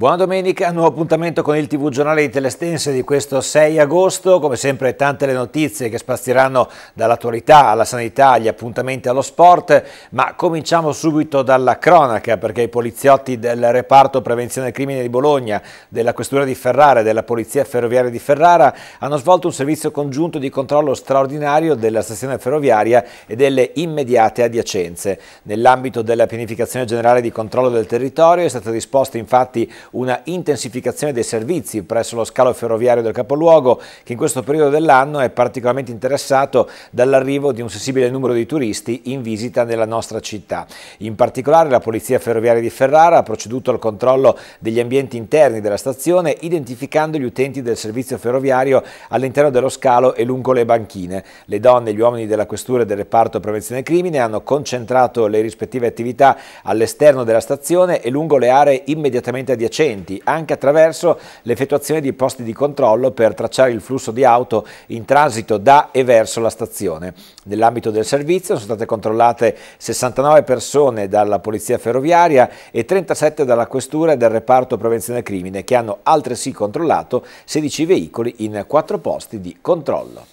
Buona domenica, nuovo appuntamento con il TV giornale di Telestense di questo 6 agosto, come sempre tante le notizie che spazieranno dall'attualità alla sanità agli appuntamenti allo sport, ma cominciamo subito dalla cronaca perché i poliziotti del reparto prevenzione del crimine di Bologna, della questura di Ferrara e della polizia ferroviaria di Ferrara hanno svolto un servizio congiunto di controllo straordinario della stazione ferroviaria e delle immediate adiacenze. Nell'ambito della pianificazione generale di controllo del territorio è stata disposta infatti una intensificazione dei servizi presso lo scalo ferroviario del capoluogo che in questo periodo dell'anno è particolarmente interessato dall'arrivo di un sensibile numero di turisti in visita nella nostra città. In particolare la Polizia Ferroviaria di Ferrara ha proceduto al controllo degli ambienti interni della stazione identificando gli utenti del servizio ferroviario all'interno dello scalo e lungo le banchine. Le donne e gli uomini della questura e del reparto prevenzione crimine hanno concentrato le rispettive attività all'esterno della stazione e lungo le aree immediatamente adiacenti docenti, anche attraverso l'effettuazione di posti di controllo per tracciare il flusso di auto in transito da e verso la stazione. Nell'ambito del servizio sono state controllate 69 persone dalla Polizia Ferroviaria e 37 dalla Questura e dal Reparto Prevenzione Crimine, che hanno altresì controllato 16 veicoli in quattro posti di controllo.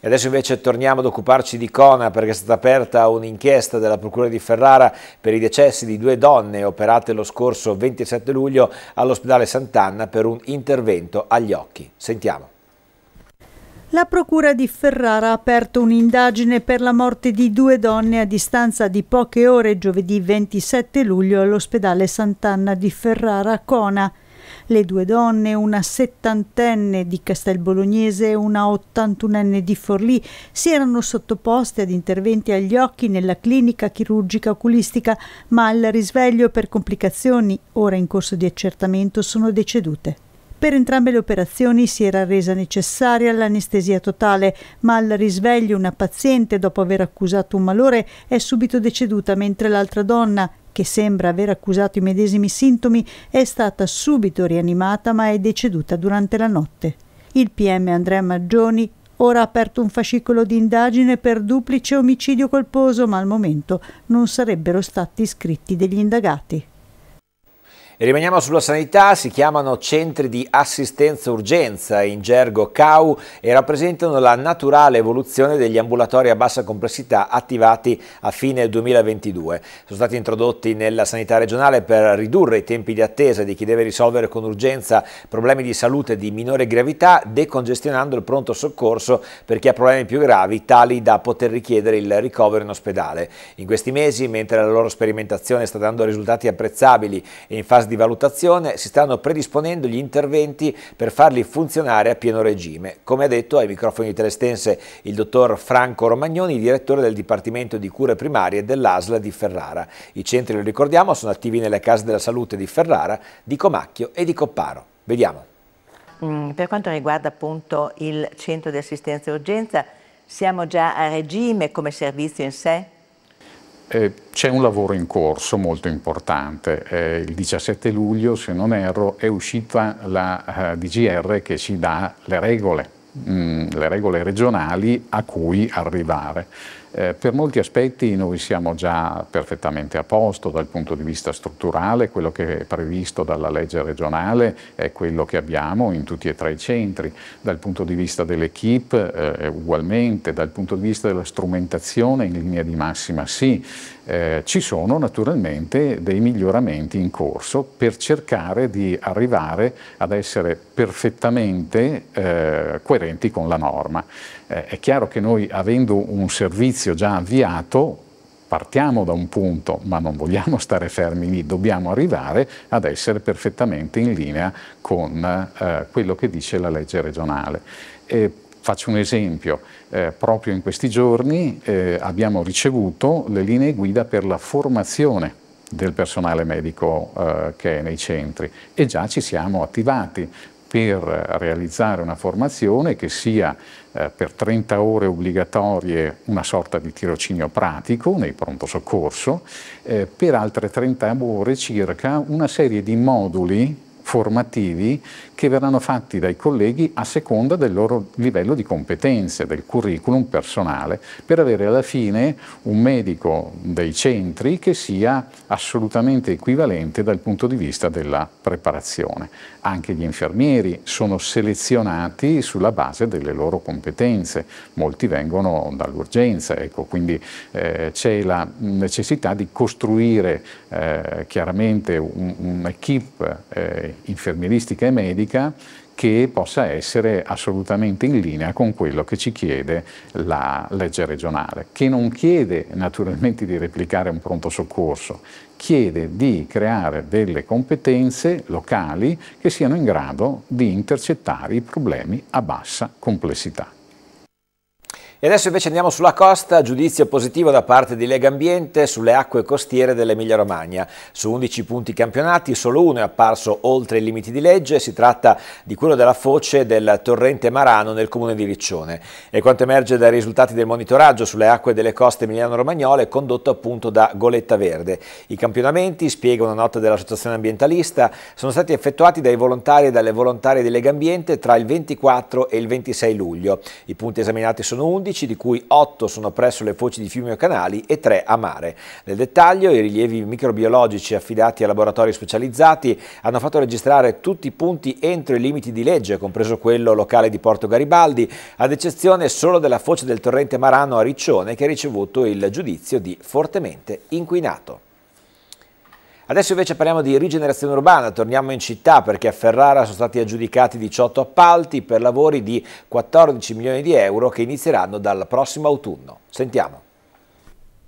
E adesso invece torniamo ad occuparci di Cona perché è stata aperta un'inchiesta della Procura di Ferrara per i decessi di due donne operate lo scorso 27 luglio all'ospedale Sant'Anna per un intervento agli occhi. Sentiamo. La Procura di Ferrara ha aperto un'indagine per la morte di due donne a distanza di poche ore giovedì 27 luglio all'ospedale Sant'Anna di Ferrara, Cona. Le due donne, una settantenne di Castelbolognese e una ottantunenne di Forlì, si erano sottoposte ad interventi agli occhi nella clinica chirurgica oculistica, ma al risveglio per complicazioni, ora in corso di accertamento, sono decedute. Per entrambe le operazioni si era resa necessaria l'anestesia totale, ma al risveglio una paziente, dopo aver accusato un malore, è subito deceduta, mentre l'altra donna, che sembra aver accusato i medesimi sintomi, è stata subito rianimata ma è deceduta durante la notte. Il PM Andrea Maggioni ora ha aperto un fascicolo di indagine per duplice omicidio colposo, ma al momento non sarebbero stati iscritti degli indagati. Rimaniamo sulla sanità, si chiamano centri di assistenza urgenza, in gergo CAU, e rappresentano la naturale evoluzione degli ambulatori a bassa complessità attivati a fine 2022. Sono stati introdotti nella sanità regionale per ridurre i tempi di attesa di chi deve risolvere con urgenza problemi di salute di minore gravità, decongestionando il pronto soccorso per chi ha problemi più gravi, tali da poter richiedere il ricovero in ospedale. In questi mesi, mentre la loro sperimentazione sta dando risultati apprezzabili e in fase fase di valutazione si stanno predisponendo gli interventi per farli funzionare a pieno regime. Come ha detto ai microfoni di Telestense il dottor Franco Romagnoni, direttore del Dipartimento di Cure Primarie dell'ASL di Ferrara. I centri, lo ricordiamo, sono attivi nelle case della salute di Ferrara, di Comacchio e di Copparo. Vediamo. Mm, per quanto riguarda appunto il centro di assistenza e urgenza, siamo già a regime come servizio in sé? Eh, c'è un lavoro in corso molto importante. Eh, il 17 luglio, se non erro, è uscita la eh, DGR che ci dà le regole, mh, mm, le regole regionali a cui arrivare. Eh, per molti aspetti noi siamo già perfettamente a posto dal punto di vista strutturale, quello che è previsto dalla legge regionale è quello che abbiamo in tutti e tre i centri, dal punto di vista dell'equipe eh, ugualmente, dal punto di vista della strumentazione in linea di massima sì, eh, ci sono naturalmente dei miglioramenti in corso per cercare di arrivare ad essere perfettamente eh, coerenti con la norma. Eh, è chiaro che noi avendo un servizio servizio già avviato, partiamo da un punto, ma non vogliamo stare fermi lì, dobbiamo arrivare ad essere perfettamente in linea con eh, quello che dice la legge regionale. E faccio un esempio, eh, proprio in questi giorni eh, abbiamo ricevuto le linee guida per la formazione del personale medico eh, che è nei centri e già ci siamo attivati per realizzare una formazione che sia eh, per 30 ore obbligatorie una sorta di tirocinio pratico nei pronto soccorso, eh, per altre 30 ore circa una serie di moduli formativi che verranno fatti dai colleghi a seconda del loro livello di competenze, del curriculum personale, per avere alla fine un medico dei centri che sia assolutamente equivalente dal punto di vista della preparazione. Anche gli infermieri sono selezionati sulla base delle loro competenze, molti vengono dall'urgenza, ecco, quindi eh, c'è la necessità di costruire eh, chiaramente un'equipe un eh, infermieristica e medica politica che possa essere assolutamente in linea con quello che ci chiede la legge regionale, che non chiede naturalmente di replicare un pronto soccorso, chiede di creare delle competenze locali che siano in grado di intercettare i problemi a bassa complessità. E adesso invece andiamo sulla costa, giudizio positivo da parte di Lega Ambiente sulle acque costiere dell'Emilia Romagna. Su 11 punti campionati solo uno è apparso oltre i limiti di legge, si tratta di quello della foce del torrente Marano nel comune di Riccione. E quanto emerge dai risultati del monitoraggio sulle acque delle coste emiliano-romagnole condotto appunto da Goletta Verde. I campionamenti, spiega una nota dell'associazione ambientalista, sono stati effettuati dai volontari e dalle volontarie di Lega Ambiente tra il 24 e il 26 luglio. I punti esaminati sono 11 11, di cui 8 sono presso le foci di fiumi o canali e 3 a mare. Nel dettaglio, i rilievi microbiologici affidati a laboratori specializzati hanno fatto registrare tutti i punti entro i limiti di legge, compreso quello locale di Porto Garibaldi, ad eccezione solo della foce del torrente Marano a Riccione che ha ricevuto il giudizio di fortemente inquinato. Adesso invece parliamo di rigenerazione urbana, torniamo in città perché a Ferrara sono stati aggiudicati 18 appalti per lavori di 14 milioni di euro che inizieranno dal prossimo autunno. Sentiamo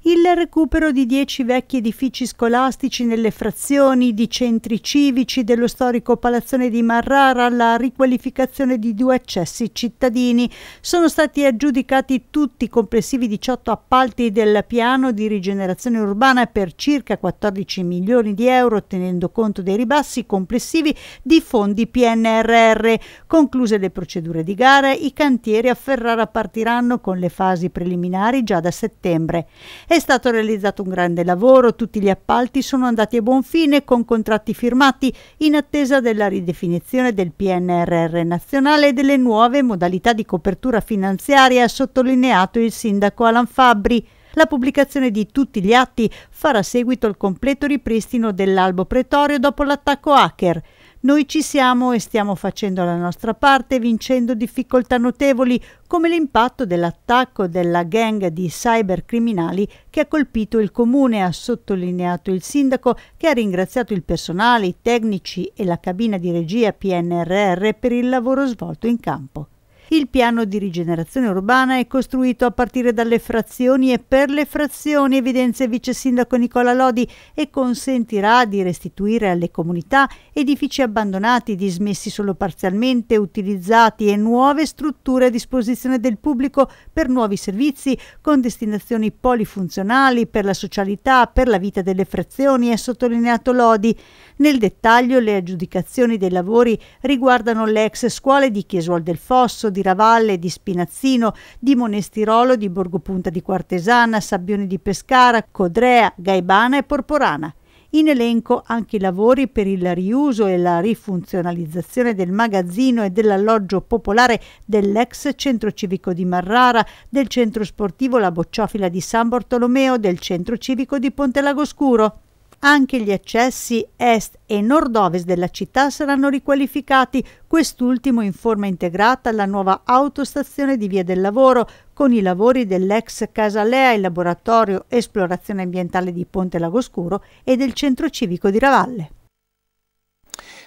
il recupero di dieci vecchi edifici scolastici nelle frazioni di centri civici dello storico palazzone di Marrara, la riqualificazione di due accessi cittadini. Sono stati aggiudicati tutti i complessivi 18 appalti del piano di rigenerazione urbana per circa 14 milioni di euro, tenendo conto dei ribassi complessivi di fondi PNRR. Concluse le procedure di gara, i cantieri a Ferrara partiranno con le fasi preliminari già da settembre. È stato realizzato un grande lavoro, tutti gli appalti sono andati a buon fine con contratti firmati in attesa della ridefinizione del PNRR nazionale e delle nuove modalità di copertura finanziaria, ha sottolineato il sindaco Alan Fabbri. La pubblicazione di tutti gli atti farà seguito al completo ripristino dell'albo pretorio dopo l'attacco hacker. Noi ci siamo e stiamo facendo la nostra parte vincendo difficoltà notevoli come l'impatto dell'attacco della gang di cybercriminali che ha colpito il comune, ha sottolineato il sindaco che ha ringraziato il personale, i tecnici e la cabina di regia PNRR per il lavoro svolto in campo. Il piano di rigenerazione urbana è costruito a partire dalle frazioni e per le frazioni, evidenzia il vice sindaco Nicola Lodi, e consentirà di restituire alle comunità edifici abbandonati, dismessi solo parzialmente, utilizzati e nuove strutture a disposizione del pubblico per nuovi servizi con destinazioni polifunzionali per la socialità, per la vita delle frazioni, è sottolineato Lodi. Nel dettaglio le aggiudicazioni dei lavori riguardano le ex scuole di Chiesuol del Fosso, di di Ravalle, di Spinazzino, di Monestirolo, di Borgopunta di Quartesana, Sabbione di Pescara, Codrea, Gaibana e Porporana. In elenco anche i lavori per il riuso e la rifunzionalizzazione del magazzino e dell'alloggio popolare dell'ex centro civico di Marrara, del centro sportivo La Bocciofila di San Bartolomeo, del centro civico di Ponte Lagoscuro. Anche gli accessi est e nord-ovest della città saranno riqualificati, quest'ultimo in forma integrata alla nuova autostazione di Via del Lavoro, con i lavori dell'ex Casalea, il laboratorio Esplorazione Ambientale di Ponte Lagoscuro e del Centro Civico di Ravalle.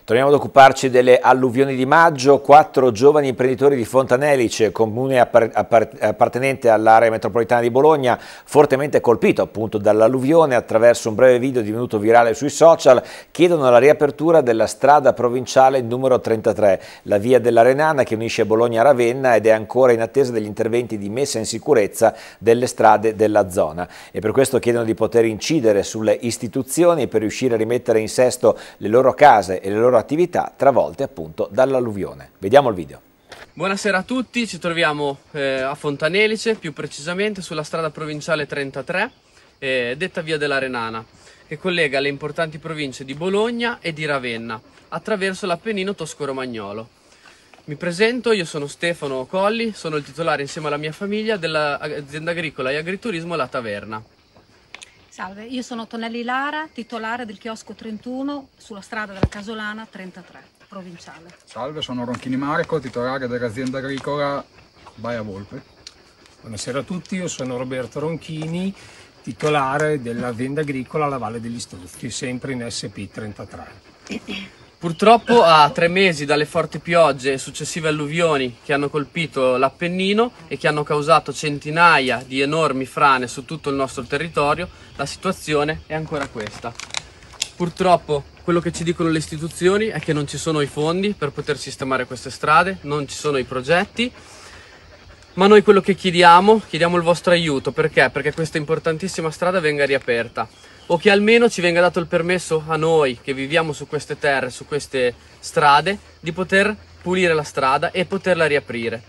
Torniamo ad occuparci delle alluvioni di maggio. Quattro giovani imprenditori di Fontanelice, comune appartenente all'area metropolitana di Bologna, fortemente colpito appunto dall'alluvione, attraverso un breve video divenuto virale sui social, chiedono la riapertura della strada provinciale numero 33, la via della Renana che unisce Bologna a Ravenna ed è ancora in attesa degli interventi di messa in sicurezza delle strade della zona. E per questo chiedono di poter incidere sulle istituzioni per riuscire a rimettere in sesto le loro case e le loro loro attività travolte appunto dall'alluvione. Vediamo il video. Buonasera a tutti, ci troviamo eh, a Fontanelice, più precisamente sulla strada provinciale 33, eh, detta via della Renana, che collega le importanti province di Bologna e di Ravenna attraverso l'Appennino Tosco-Romagnolo. Mi presento, io sono Stefano Colli, sono il titolare insieme alla mia famiglia dell'azienda agricola e agriturismo La Taverna. Salve, io sono Tonelli Lara, titolare del chiosco 31 sulla strada della Casolana 33, provinciale. Salve, sono Ronchini Marco, titolare dell'azienda agricola Baia Volpe. Buonasera a tutti, io sono Roberto Ronchini, titolare dell'azienda agricola La Valle degli Struzzi, sempre in SP 33. Purtroppo a tre mesi dalle forti piogge e successive alluvioni che hanno colpito l'Appennino e che hanno causato centinaia di enormi frane su tutto il nostro territorio, la situazione è ancora questa. Purtroppo quello che ci dicono le istituzioni è che non ci sono i fondi per poter sistemare queste strade, non ci sono i progetti, ma noi quello che chiediamo, chiediamo il vostro aiuto, perché? Perché questa importantissima strada venga riaperta o che almeno ci venga dato il permesso a noi che viviamo su queste terre, su queste strade, di poter pulire la strada e poterla riaprire.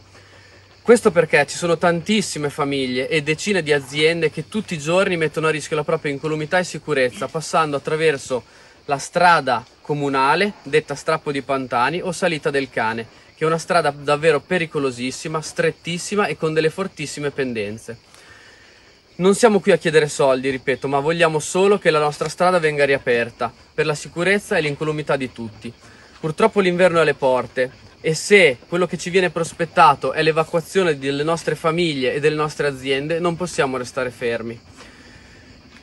Questo perché ci sono tantissime famiglie e decine di aziende che tutti i giorni mettono a rischio la propria incolumità e sicurezza passando attraverso la strada comunale, detta strappo di Pantani o salita del cane, che è una strada davvero pericolosissima, strettissima e con delle fortissime pendenze. Non siamo qui a chiedere soldi, ripeto, ma vogliamo solo che la nostra strada venga riaperta, per la sicurezza e l'incolumità di tutti. Purtroppo l'inverno è alle porte e se quello che ci viene prospettato è l'evacuazione delle nostre famiglie e delle nostre aziende, non possiamo restare fermi.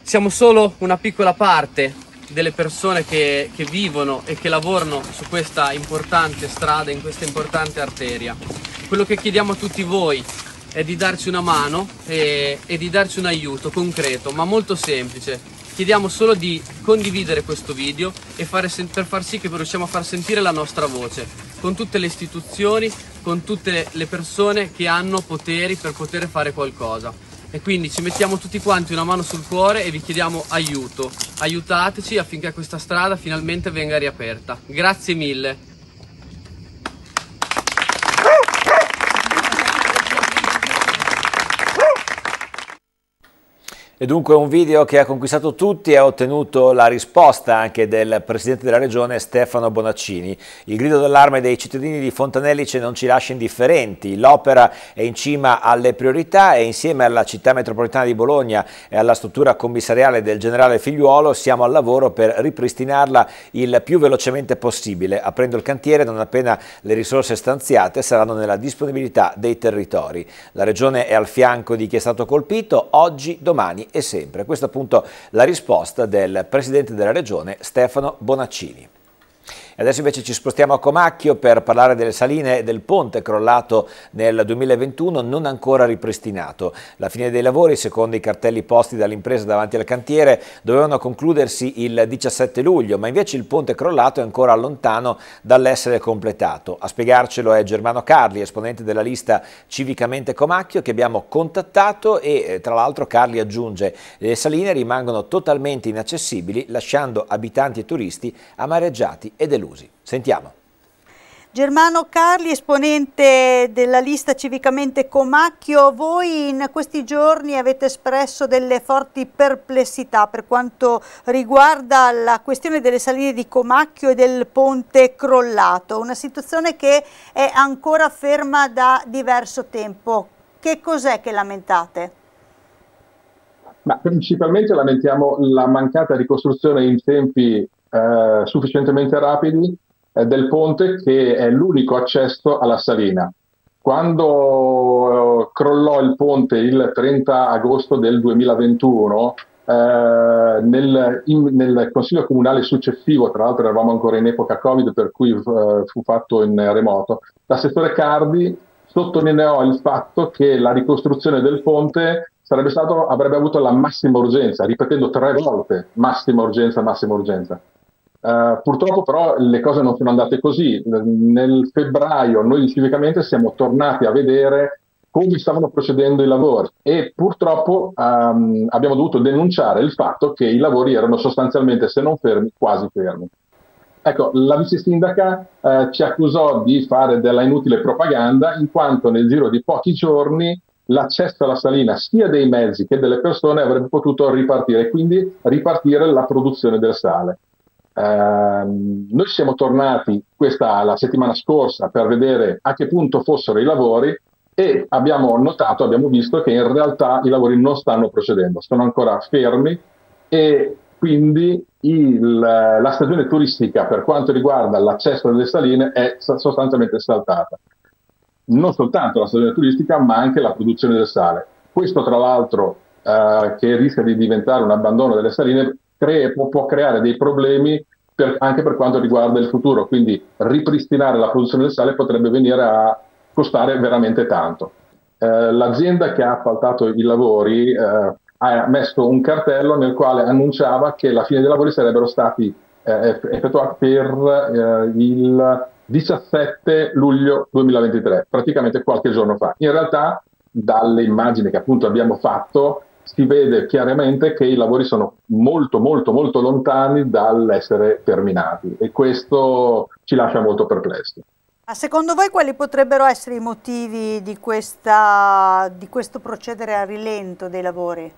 Siamo solo una piccola parte delle persone che, che vivono e che lavorano su questa importante strada, in questa importante arteria. Quello che chiediamo a tutti voi è di darci una mano e, e di darci un aiuto concreto ma molto semplice chiediamo solo di condividere questo video sen- per far sì che riusciamo a far sentire la nostra voce con tutte le istituzioni, con tutte le persone che hanno poteri per poter fare qualcosa. E quindi ci mettiamo tutti quanti una mano sul cuore e vi chiediamo aiuto. Aiutateci affinché questa strada finalmente venga riaperta. Grazie mille. E dunque un video che ha conquistato tutti e ha ottenuto la risposta anche del Presidente della Regione Stefano Bonaccini. Il grido d'allarme dei cittadini di Fontanellice non ci lascia indifferenti. L'opera è in cima alle priorità e insieme alla città metropolitana di Bologna e alla struttura commissariale del generale Figliuolo siamo al lavoro per ripristinarla il più velocemente possibile, aprendo il cantiere non appena le risorse stanziate saranno nella disponibilità dei territori. La Regione è al fianco di chi è stato colpito oggi, domani e sempre. Questa appunto la risposta del Presidente della Regione Stefano Bonaccini. Adesso invece ci spostiamo a Comacchio per parlare delle saline del ponte crollato nel 2021 non ancora ripristinato. La fine dei lavori, secondo i cartelli posti dall'impresa davanti al cantiere, dovevano concludersi il 17 luglio, ma invece il ponte crollato è ancora lontano dall'essere completato. A spiegarcelo è Germano Carli, esponente della lista Civicamente Comacchio, che abbiamo contattato e eh, tra l'altro Carli aggiunge le saline rimangono totalmente inaccessibili lasciando abitanti e turisti amareggiati e delusi inclusi. Sentiamo. Germano Carli, esponente della lista civicamente Comacchio, voi in questi giorni avete espresso delle forti perplessità per quanto riguarda la questione delle saline di Comacchio e del ponte crollato, una situazione che è ancora ferma da diverso tempo. Che cos'è che lamentate? Ma principalmente lamentiamo la mancata ricostruzione in tempi eh, sufficientemente rapidi eh, del ponte che è l'unico accesso alla salina. Quando eh, crollò il ponte il 30 agosto del 2021, eh, nel, in, nel, consiglio comunale successivo, tra l'altro eravamo ancora in epoca Covid per cui eh, fu fatto in remoto, l'assessore Cardi sottolineò il fatto che la ricostruzione del ponte stato, avrebbe avuto la massima urgenza, ripetendo tre volte massima urgenza, massima urgenza. Uh, purtroppo però le cose non sono andate così. Nel febbraio noi civicamente siamo tornati a vedere come stavano procedendo i lavori e purtroppo um, abbiamo dovuto denunciare il fatto che i lavori erano sostanzialmente, se non fermi, quasi fermi. Ecco, la vice sindaca eh, ci accusò di fare della inutile propaganda in quanto nel giro di pochi giorni l'accesso alla salina sia dei mezzi che delle persone avrebbe potuto ripartire e quindi ripartire la produzione del sale. Ehm, noi siamo tornati questa la settimana scorsa per vedere a che punto fossero i lavori e abbiamo notato, abbiamo visto che in realtà i lavori non stanno procedendo, sono ancora fermi e quindi il, la stagione turistica per quanto riguarda l'accesso alle saline è sostanzialmente saltata. Non soltanto la stagione turistica ma anche la produzione del sale. Questo tra l'altro eh, che rischia di diventare un abbandono delle saline crea, può, creare dei problemi per, anche per quanto riguarda il futuro, quindi ripristinare la produzione del sale potrebbe venire a costare veramente tanto. Eh, l'azienda che ha appaltato i lavori eh, ha messo un cartello nel quale annunciava che la fine dei lavori sarebbero stati eh, effettuati per eh, il 17 luglio 2023, praticamente qualche giorno fa. In realtà, dalle immagini che appunto abbiamo fatto, si vede chiaramente che i lavori sono molto molto molto lontani dall'essere terminati e questo ci lascia molto perplessi. Ma secondo voi quali potrebbero essere i motivi di, questa, di questo procedere a rilento dei lavori?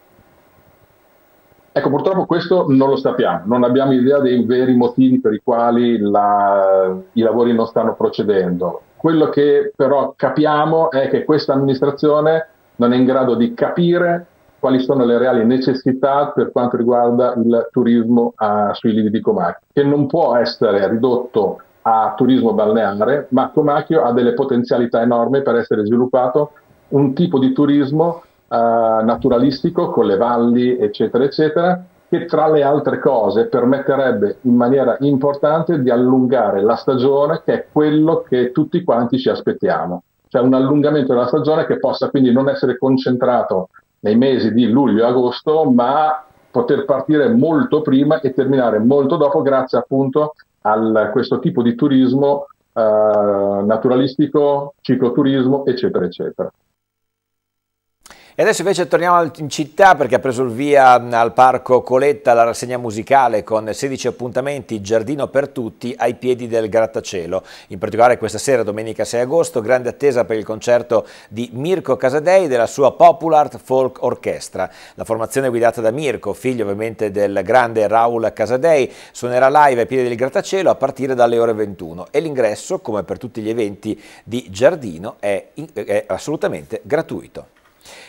Ecco, purtroppo questo non lo sappiamo, non abbiamo idea dei veri motivi per i quali la, i lavori non stanno procedendo. Quello che però capiamo è che questa amministrazione non è in grado di capire quali sono le reali necessità per quanto riguarda il turismo a, ah, sui lidi di Comacchio, che non può essere ridotto a turismo balneare, ma Comacchio ha delle potenzialità enormi per essere sviluppato un tipo di turismo eh, naturalistico con le valli, eccetera, eccetera, che tra le altre cose permetterebbe in maniera importante di allungare la stagione, che è quello che tutti quanti ci aspettiamo, cioè un allungamento della stagione che possa quindi non essere concentrato nei mesi di luglio e agosto, ma poter partire molto prima e terminare molto dopo grazie appunto a questo tipo di turismo eh, naturalistico, cicloturismo, eccetera, eccetera. E adesso invece torniamo in città perché ha preso il via al Parco Coletta la rassegna musicale con 16 appuntamenti Giardino per tutti ai piedi del grattacielo. In particolare questa sera, domenica 6 agosto, grande attesa per il concerto di Mirko Casadei della sua Popular Folk Orchestra. La formazione guidata da Mirko, figlio ovviamente del grande Raul Casadei, suonerà live ai piedi del grattacielo a partire dalle ore 21 e l'ingresso, come per tutti gli eventi di Giardino, è, è assolutamente gratuito.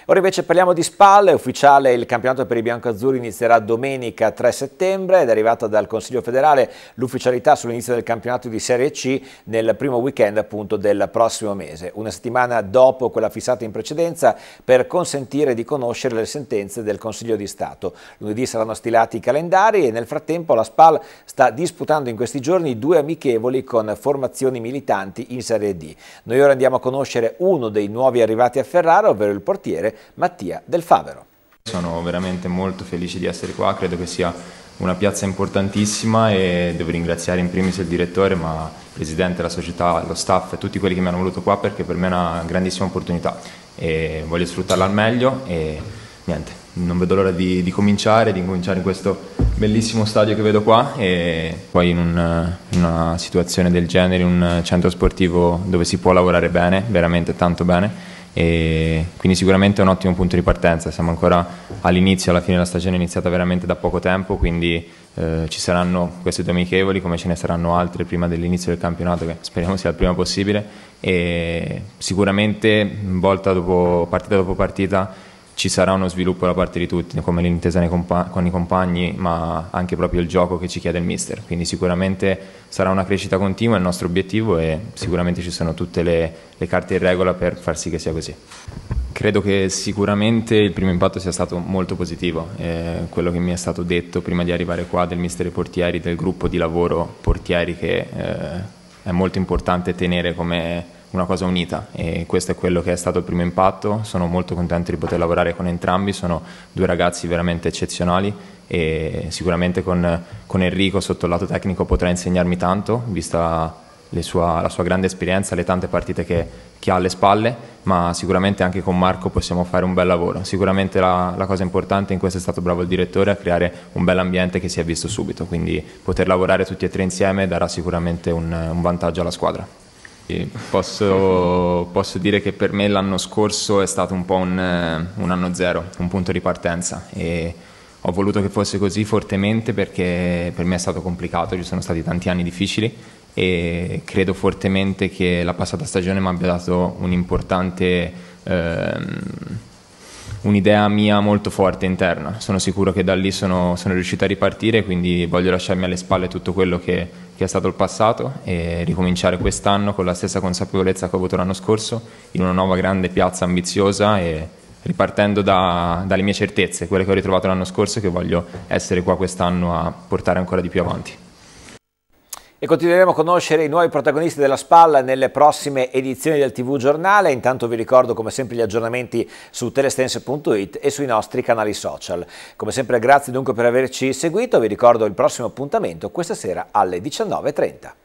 Ora invece parliamo di spalle, ufficiale il campionato per i biancoazzurri inizierà domenica 3 settembre ed è arrivata dal Consiglio federale l'ufficialità sull'inizio del campionato di Serie C nel primo weekend appunto del prossimo mese, una settimana dopo quella fissata in precedenza per consentire di conoscere le sentenze del Consiglio di Stato. Lunedì saranno stilati i calendari e nel frattempo la SPAL sta disputando in questi giorni due amichevoli con formazioni militanti in Serie D. Noi ora andiamo a conoscere uno dei nuovi arrivati a Ferrara, ovvero il portiere Mattia Del Favero. Sono veramente molto felice di essere qua, credo che sia una piazza importantissima e devo ringraziare in primis il direttore, ma il presidente, la società, lo staff e tutti quelli che mi hanno voluto qua perché per me è una grandissima opportunità e voglio sfruttarla al meglio e niente, non vedo l'ora di, di cominciare, di cominciare in questo bellissimo stadio che vedo qua e poi in, un, in una situazione del genere, in un centro sportivo dove si può lavorare bene, veramente tanto bene e quindi sicuramente è un ottimo punto di partenza, siamo ancora all'inizio, alla fine della stagione è iniziata veramente da poco tempo, quindi eh, ci saranno queste due amichevoli come ce ne saranno altre prima dell'inizio del campionato che speriamo sia il prima possibile e sicuramente volta dopo, partita dopo partita ci sarà uno sviluppo da parte di tutti, come l'intesa con i compagni, ma anche proprio il gioco che ci chiede il mister. Quindi sicuramente sarà una crescita continua, è il nostro obiettivo e sicuramente ci sono tutte le, le carte in regola per far sì che sia così. Credo che sicuramente il primo impatto sia stato molto positivo, eh, quello che mi è stato detto prima di arrivare qua del mister portieri, del gruppo di lavoro portieri che eh, è molto importante tenere come una cosa unita e questo è quello che è stato il primo impatto, sono molto contento di poter lavorare con entrambi, sono due ragazzi veramente eccezionali e sicuramente con, con Enrico sotto il lato tecnico potrà insegnarmi tanto, vista sua, la sua grande esperienza, le tante partite che, che, ha alle spalle, ma sicuramente anche con Marco possiamo fare un bel lavoro. Sicuramente la, la cosa importante in questo è stato bravo il direttore a creare un bel ambiente che si è visto subito, quindi poter lavorare tutti e tre insieme darà sicuramente un, un vantaggio alla squadra. Posso, posso, dire che per me l'anno scorso è stato un po' un, un anno zero, un punto di partenza e ho voluto che fosse così fortemente perché per me è stato complicato, ci sono stati tanti anni difficili e credo fortemente che la passata stagione mi abbia dato un importante... Ehm, un'idea mia molto forte interna. Sono sicuro che da lì sono, sono riuscito a ripartire, quindi voglio lasciarmi alle spalle tutto quello che, che è stato il passato e ricominciare quest'anno con la stessa consapevolezza che ho avuto l'anno scorso, in una nuova grande piazza ambiziosa e ripartendo da, dalle mie certezze, quelle che ho ritrovato l'anno scorso e che voglio essere qua quest'anno a portare ancora di più avanti. E continueremo a conoscere i nuovi protagonisti della spalla nelle prossime edizioni del TV Giornale. Intanto vi ricordo come sempre gli aggiornamenti su telestense.it e sui nostri canali social. Come sempre grazie dunque per averci seguito, vi ricordo il prossimo appuntamento questa sera alle 19.30.